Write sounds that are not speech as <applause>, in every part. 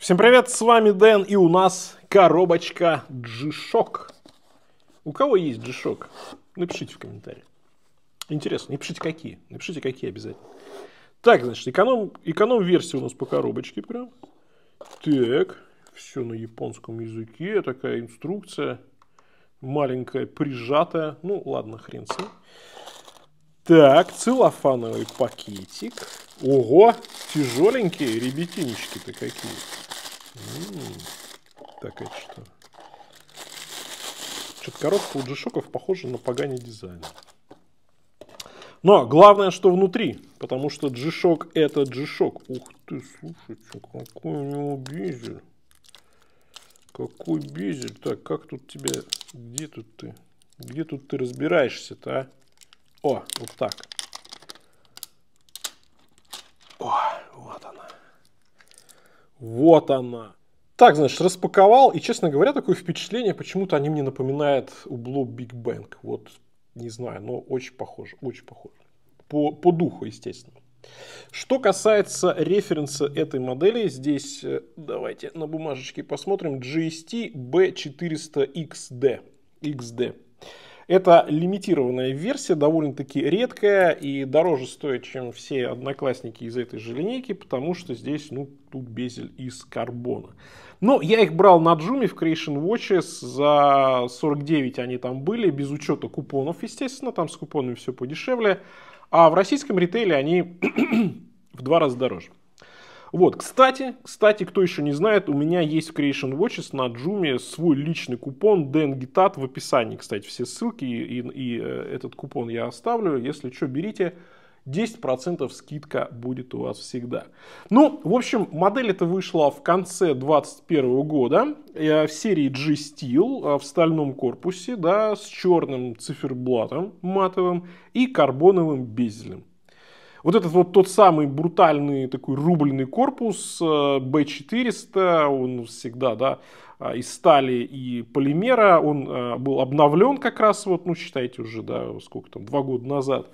Всем привет, с вами Дэн, и у нас коробочка G-Shock. У кого есть G-Shock? Напишите в комментариях. Интересно, напишите какие. Напишите какие обязательно. Так, значит, эконом, эконом-версия у нас по коробочке прям. Так, все на японском языке, такая инструкция. Маленькая, прижатая. Ну, ладно, хрен с ним. Так, целлофановый пакетик. Ого, тяжеленькие ребятиночки-то какие. Так, это что? Что-то коробка у джишоков похожа на погани дизайн. Но главное, что внутри, потому что джишок это джишок. Ух ты, слушайте, какой у него бизель. Какой бизель. Так, как тут тебе, Где тут ты? Где тут ты разбираешься-то, а? О, вот так. Вот она. Так, значит, распаковал, и, честно говоря, такое впечатление, почему-то они мне напоминают убло Биг Бэнг. Вот, не знаю, но очень похоже, очень похоже. По, по духу, естественно. Что касается референса этой модели, здесь э, давайте на бумажечке посмотрим. GST B400XD. XD. Это лимитированная версия, довольно-таки редкая и дороже стоит, чем все одноклассники из этой же линейки, потому что здесь, ну, тут безель из карбона. Но я их брал на Джуме в Creation Watches, за 49 они там были, без учета купонов, естественно, там с купонами все подешевле. А в российском ритейле они <clears throat> в два раза дороже. Вот, кстати, кстати, кто еще не знает, у меня есть в Creation Watches на Джуме свой личный купон Дэн Гитат в описании, кстати, все ссылки и, и, и э, этот купон я оставлю, если что, берите. 10% скидка будет у вас всегда. Ну, в общем, модель эта вышла в конце 2021 года э, в серии G-Steel э, в стальном корпусе, да, с черным циферблатом матовым и карбоновым безелем. Вот этот вот тот самый брутальный такой рубленый корпус B400, э, он всегда, да, э, из стали и полимера, он э, был обновлен как раз вот, ну считайте уже, да, сколько там, два года назад.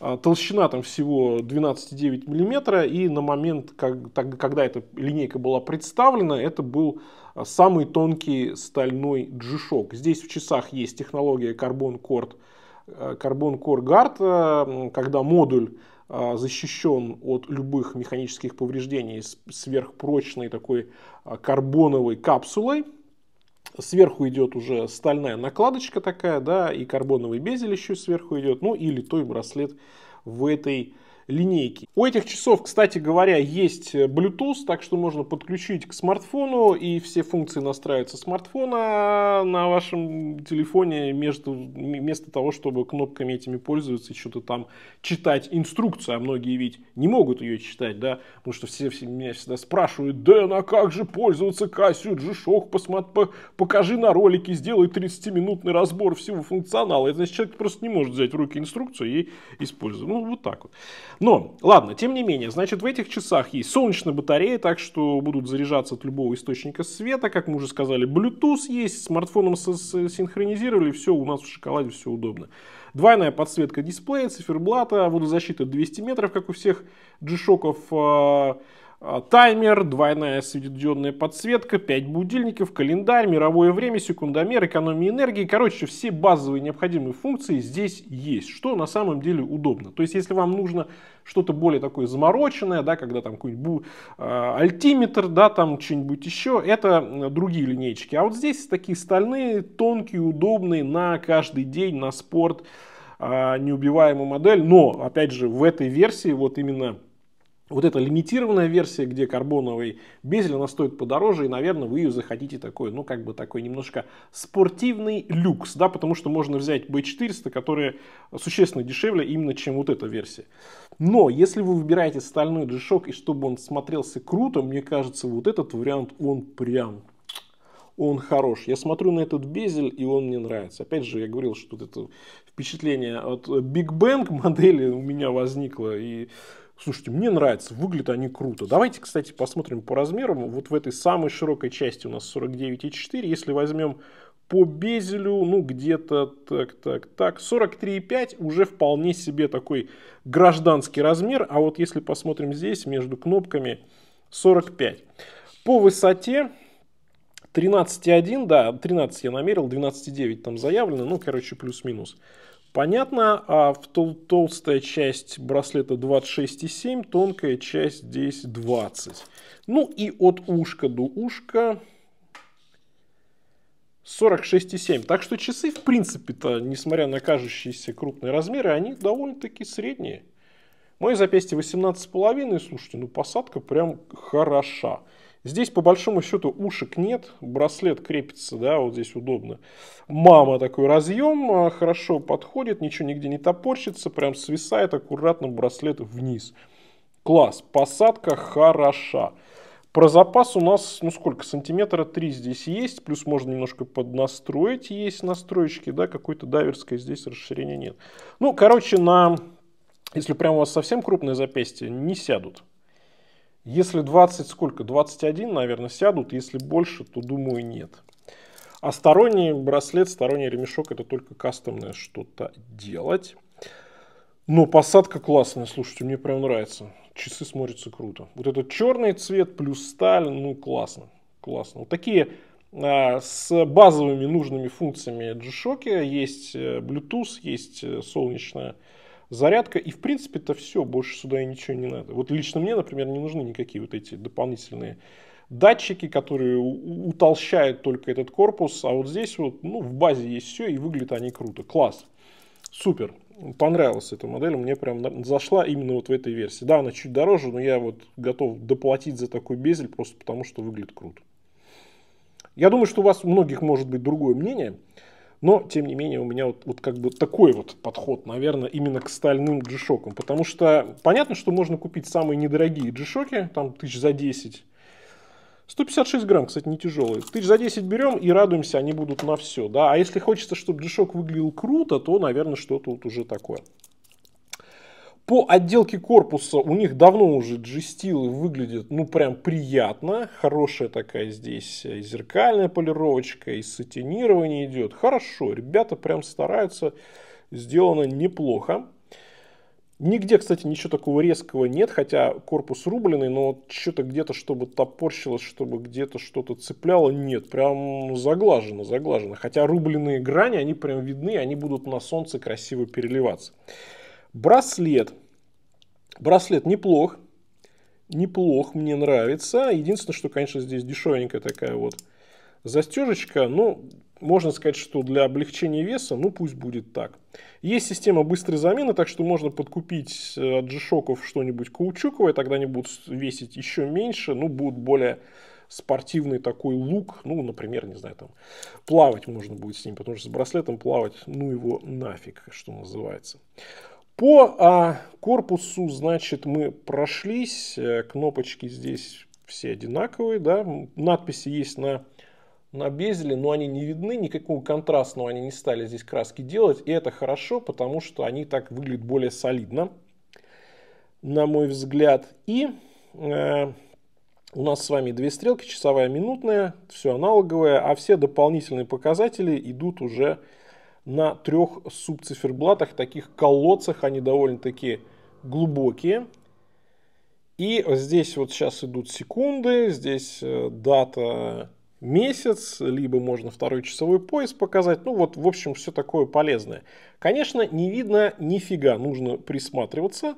А, толщина там всего 12,9 мм, и на момент, когда эта линейка была представлена, это был самый тонкий стальной джишок. Здесь в часах есть технология Carbon Core, Carbon Core Guard, когда модуль а, защищен от любых механических повреждений сверхпрочной такой а, карбоновой капсулой. Сверху идет уже стальная накладочка такая, да, и карбоновый безель еще сверху идет, ну и литой браслет в этой линейки. У этих часов, кстати говоря, есть э, Bluetooth, так что можно подключить к смартфону, и все функции настраиваются смартфона а на вашем телефоне, между, вместо того, чтобы кнопками этими пользоваться и что-то там читать инструкцию, а многие ведь не могут ее читать, да, потому что все, все меня всегда спрашивают, Дэн, а как же пользоваться Кассию G-Shock, по, покажи на ролике, сделай 30-минутный разбор всего функционала. Это значит, человек просто не может взять в руки инструкцию и использовать. Ну, вот так вот. Но, ладно, тем не менее, значит, в этих часах есть солнечная батарея, так что будут заряжаться от любого источника света. Как мы уже сказали, Bluetooth есть, смартфоном синхронизировали, все у нас в шоколаде, все удобно. Двойная подсветка дисплея, циферблата, водозащита 200 метров, как у всех G-Shock'ов а, таймер, двойная светодиодная подсветка, 5 будильников, календарь, мировое время, секундомер, экономия энергии. Короче, все базовые необходимые функции здесь есть, что на самом деле удобно. То есть, если вам нужно что-то более такое замороченное, да, когда там какой-нибудь а, альтиметр, да, там что-нибудь еще, это э, другие линейки. А вот здесь такие стальные, тонкие, удобные на каждый день, на спорт, э, а, неубиваемая модель. Но, опять же, в этой версии вот именно вот эта лимитированная версия, где карбоновый безель, она стоит подороже, и, наверное, вы ее захотите такой, ну, как бы такой немножко спортивный люкс, да, потому что можно взять B400, которая существенно дешевле именно, чем вот эта версия. Но если вы выбираете стальной g и чтобы он смотрелся круто, мне кажется, вот этот вариант, он прям он хорош. Я смотрю на этот безель, и он мне нравится. Опять же, я говорил, что вот это впечатление от Big Bang модели у меня возникло, и слушайте, мне нравится, выглядят они круто. Давайте, кстати, посмотрим по размерам. Вот в этой самой широкой части у нас 49,4. Если возьмем по безелю, ну, где-то так, так, так, 43,5 уже вполне себе такой гражданский размер. А вот если посмотрим здесь, между кнопками 45. По высоте 13,1, да, 13 я намерил, 12,9 там заявлено, ну, короче, плюс-минус. Понятно, а в тол толстая часть браслета 26,7, тонкая часть здесь 20. Ну и от ушка до ушка 46,7. Так что часы, в принципе-то, несмотря на кажущиеся крупные размеры, они довольно-таки средние. Мое запястье 18,5, слушайте, ну посадка прям хороша. Здесь, по большому счету, ушек нет, браслет крепится, да, вот здесь удобно. Мама такой разъем, а, хорошо подходит, ничего нигде не топорщится, прям свисает аккуратно браслет вниз. Класс, посадка хороша. Про запас у нас, ну сколько, сантиметра 3 здесь есть, плюс можно немножко поднастроить, есть настроечки, да, какой-то дайверской здесь расширения нет. Ну, короче, на, если прям у вас совсем крупное запястье, не сядут. Если 20, сколько? 21, наверное, сядут. Если больше, то, думаю, нет. А сторонний браслет, сторонний ремешок, это только кастомное что-то делать. Но посадка классная, слушайте, мне прям нравится. Часы смотрятся круто. Вот этот черный цвет плюс сталь, ну классно, классно. Вот такие а, с базовыми нужными функциями G-Shock есть э, Bluetooth, есть э, солнечная зарядка, и в принципе-то все, больше сюда и ничего не надо. Вот лично мне, например, не нужны никакие вот эти дополнительные датчики, которые утолщают только этот корпус, а вот здесь вот, ну, в базе есть все, и выглядят они круто. Класс. Супер. Понравилась эта модель, мне прям зашла именно вот в этой версии. Да, она чуть дороже, но я вот готов доплатить за такой безель просто потому, что выглядит круто. Я думаю, что у вас многих может быть другое мнение – но, тем не менее, у меня вот, вот как бы такой вот подход, наверное, именно к стальным g Потому что понятно, что можно купить самые недорогие g там тысяч за 10. 156 грамм, кстати, не тяжелый Тысяч за 10 берем и радуемся, они будут на все. Да? А если хочется, чтобы g выглядел круто, то, наверное, что-то вот уже такое. По отделке корпуса у них давно уже джестилы выглядят, ну, прям приятно. Хорошая такая здесь э, и зеркальная полировочка, и сатинирование идет. Хорошо, ребята прям стараются, сделано неплохо. Нигде, кстати, ничего такого резкого нет, хотя корпус рубленый, но что-то где-то, чтобы топорщилось, чтобы где-то что-то цепляло, нет. Прям заглажено, заглажено. Хотя рубленые грани, они прям видны, они будут на солнце красиво переливаться. Браслет. Браслет неплох. Неплох, мне нравится. Единственное, что, конечно, здесь дешевенькая такая вот застежечка. Ну, можно сказать, что для облегчения веса, ну пусть будет так. Есть система быстрой замены, так что можно подкупить э, от G-Shock что-нибудь каучуковое, тогда они будут весить еще меньше, ну будут более спортивный такой лук, ну, например, не знаю, там, плавать можно будет с ним, потому что с браслетом плавать, ну, его нафиг, что называется. По а, корпусу, значит, мы прошлись. Э, кнопочки здесь все одинаковые, да. Надписи есть на, на безеле, но они не видны. Никакого контрастного они не стали здесь краски делать. И это хорошо, потому что они так выглядят более солидно, на мой взгляд. И... Э, у нас с вами две стрелки, часовая, минутная, все аналоговое, а все дополнительные показатели идут уже на трех субциферблатах, таких колодцах, они довольно-таки глубокие. И здесь вот сейчас идут секунды, здесь э, дата месяц, либо можно второй часовой пояс показать. Ну вот, в общем, все такое полезное. Конечно, не видно нифига, нужно присматриваться.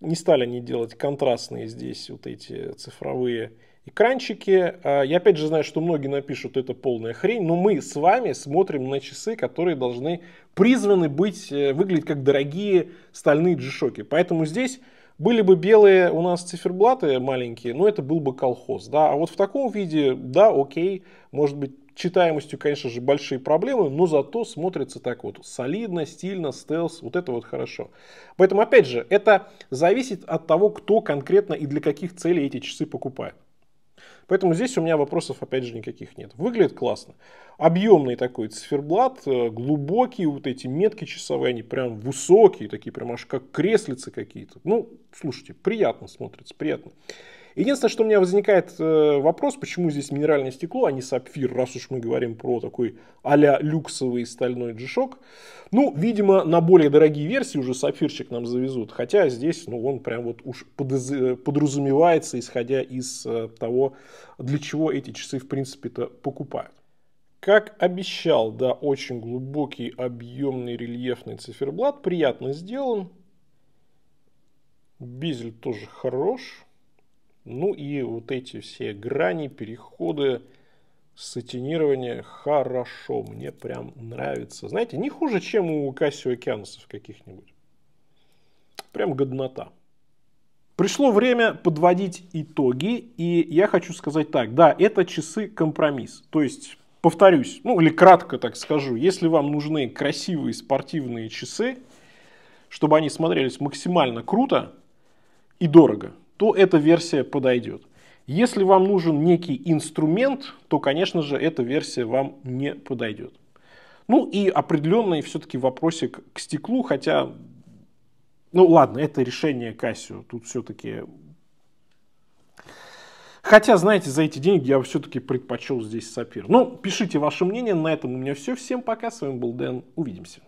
Не стали они делать контрастные здесь вот эти цифровые экранчики. А, я опять же знаю, что многие напишут, это полная хрень, но мы с вами смотрим на часы, которые должны призваны быть, э, выглядеть как дорогие стальные джишоки. Поэтому здесь были бы белые у нас циферблаты маленькие, но это был бы колхоз. Да? А вот в таком виде, да, окей, может быть, читаемостью, конечно же, большие проблемы, но зато смотрится так вот солидно, стильно, стелс, вот это вот хорошо. Поэтому, опять же, это зависит от того, кто конкретно и для каких целей эти часы покупает. Поэтому здесь у меня вопросов, опять же, никаких нет. Выглядит классно. Объемный такой циферблат, э, глубокие вот эти метки часовые, они прям высокие, такие прям аж как креслицы какие-то. Ну, слушайте, приятно смотрится, приятно. Единственное, что у меня возникает э, вопрос, почему здесь минеральное стекло, а не сапфир, раз уж мы говорим про такой а-ля люксовый стальной g Ну, видимо, на более дорогие версии уже сапфирчик нам завезут. Хотя здесь, ну, он прям вот уж э, подразумевается, исходя из э, того, для чего эти часы, в принципе-то, покупают. Как обещал, да, очень глубокий, объемный, рельефный циферблат. Приятно сделан. Бизель тоже хорош. Ну и вот эти все грани, переходы, сатинирование хорошо, мне прям нравится. Знаете, не хуже, чем у Кассио Океанусов каких-нибудь. Прям годнота. Пришло время подводить итоги, и я хочу сказать так, да, это часы компромисс. То есть, повторюсь, ну или кратко так скажу, если вам нужны красивые спортивные часы, чтобы они смотрелись максимально круто и дорого, то эта версия подойдет. Если вам нужен некий инструмент, то, конечно же, эта версия вам не подойдет. Ну и определенный все-таки вопросик к стеклу, хотя, ну ладно, это решение Кассио, тут все-таки... Хотя, знаете, за эти деньги я все-таки предпочел здесь сапир. Но ну, пишите ваше мнение, на этом у меня все. Всем пока, с вами был Дэн, увидимся.